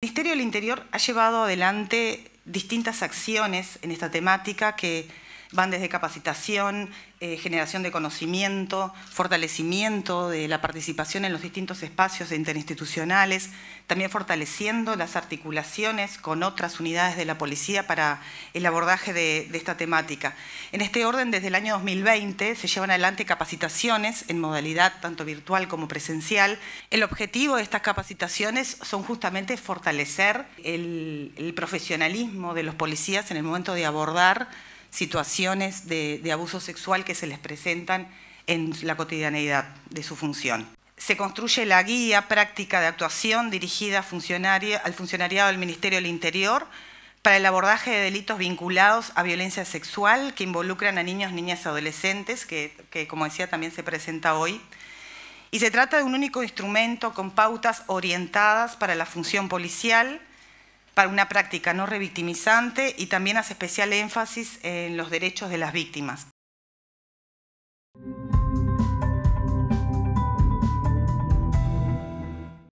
El Ministerio del Interior ha llevado adelante distintas acciones en esta temática que van desde capacitación, eh, generación de conocimiento, fortalecimiento de la participación en los distintos espacios interinstitucionales, también fortaleciendo las articulaciones con otras unidades de la policía para el abordaje de, esta temática. En este orden, desde el año 2020 se llevan adelante capacitaciones en modalidad tanto virtual como presencial. El objetivo de estas capacitaciones son justamente fortalecer el, el profesionalismo de los policías en el momento de abordar situaciones de, abuso sexual que se les presentan en la cotidianeidad de su función. Se construye la guía práctica de actuación dirigida al funcionariado del Ministerio del Interior para el abordaje de delitos vinculados a violencia sexual que involucran a niños, niñas y adolescentes, que como decía también se presenta hoy. Y se trata de un único instrumento con pautas orientadas para la función policial, para una práctica no revictimizante y también hace especial énfasis en los derechos de las víctimas.